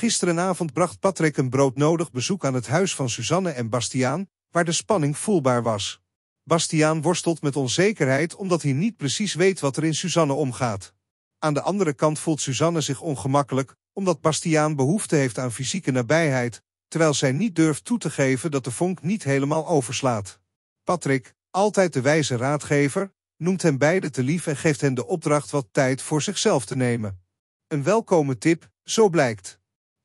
Gisterenavond bracht Patrick een broodnodig bezoek aan het huis van Suzanne en Bastiaan, waar de spanning voelbaar was. Bastiaan worstelt met onzekerheid omdat hij niet precies weet wat er in Suzanne omgaat. Aan de andere kant voelt Suzanne zich ongemakkelijk, omdat Bastiaan behoefte heeft aan fysieke nabijheid, terwijl zij niet durft toe te geven dat de vonk niet helemaal overslaat. Patrick, altijd de wijze raadgever, noemt hen beiden te lief en geeft hen de opdracht wat tijd voor zichzelf te nemen. Een welkome tip, zo blijkt.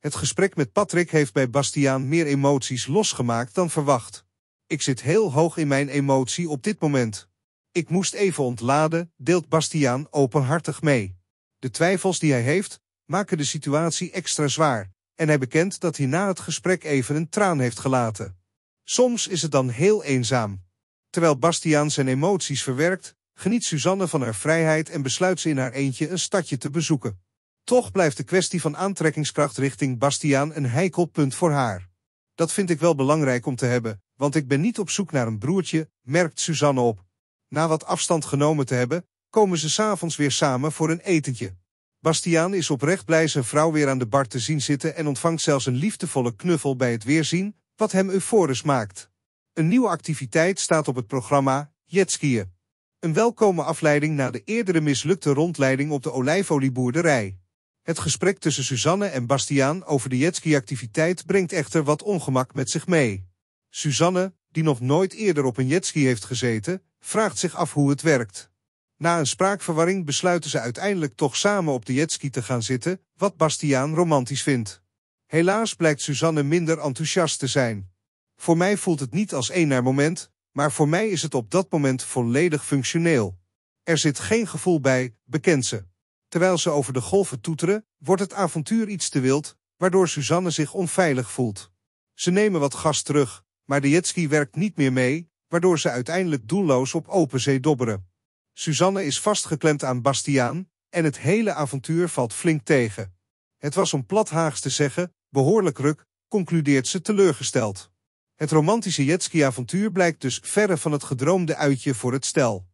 Het gesprek met Patrick heeft bij Bastiaan meer emoties losgemaakt dan verwacht. Ik zit heel hoog in mijn emotie op dit moment. Ik moest even ontladen, deelt Bastiaan openhartig mee. De twijfels die hij heeft, maken de situatie extra zwaar. En hij bekent dat hij na het gesprek even een traan heeft gelaten. Soms is het dan heel eenzaam. Terwijl Bastiaan zijn emoties verwerkt, geniet Suzanne van haar vrijheid en besluit ze in haar eentje een stadje te bezoeken. Toch blijft de kwestie van aantrekkingskracht richting Bastiaan een heikel punt voor haar. Dat vind ik wel belangrijk om te hebben, want ik ben niet op zoek naar een broertje, merkt Suzanne op. Na wat afstand genomen te hebben, komen ze s'avonds weer samen voor een etentje. Bastiaan is oprecht blij zijn vrouw weer aan de bar te zien zitten en ontvangt zelfs een liefdevolle knuffel bij het weerzien, wat hem euforisch maakt. Een nieuwe activiteit staat op het programma, jetskiën. Een welkome afleiding na de eerdere mislukte rondleiding op de olijfolieboerderij. Het gesprek tussen Suzanne en Bastiaan over de jetski-activiteit brengt echter wat ongemak met zich mee. Suzanne, die nog nooit eerder op een jetski heeft gezeten, vraagt zich af hoe het werkt. Na een spraakverwarring besluiten ze uiteindelijk toch samen op de jetski te gaan zitten, wat Bastiaan romantisch vindt. Helaas blijkt Suzanne minder enthousiast te zijn. Voor mij voelt het niet als een naar moment, maar voor mij is het op dat moment volledig functioneel. Er zit geen gevoel bij, bekent ze. Terwijl ze over de golven toeteren, wordt het avontuur iets te wild, waardoor Suzanne zich onveilig voelt. Ze nemen wat gas terug, maar de jetski werkt niet meer mee, waardoor ze uiteindelijk doelloos op open zee dobberen. Suzanne is vastgeklemd aan Bastiaan en het hele avontuur valt flink tegen. Het was om plathaags te zeggen, behoorlijk ruk, concludeert ze teleurgesteld. Het romantische jetski-avontuur blijkt dus verre van het gedroomde uitje voor het stel.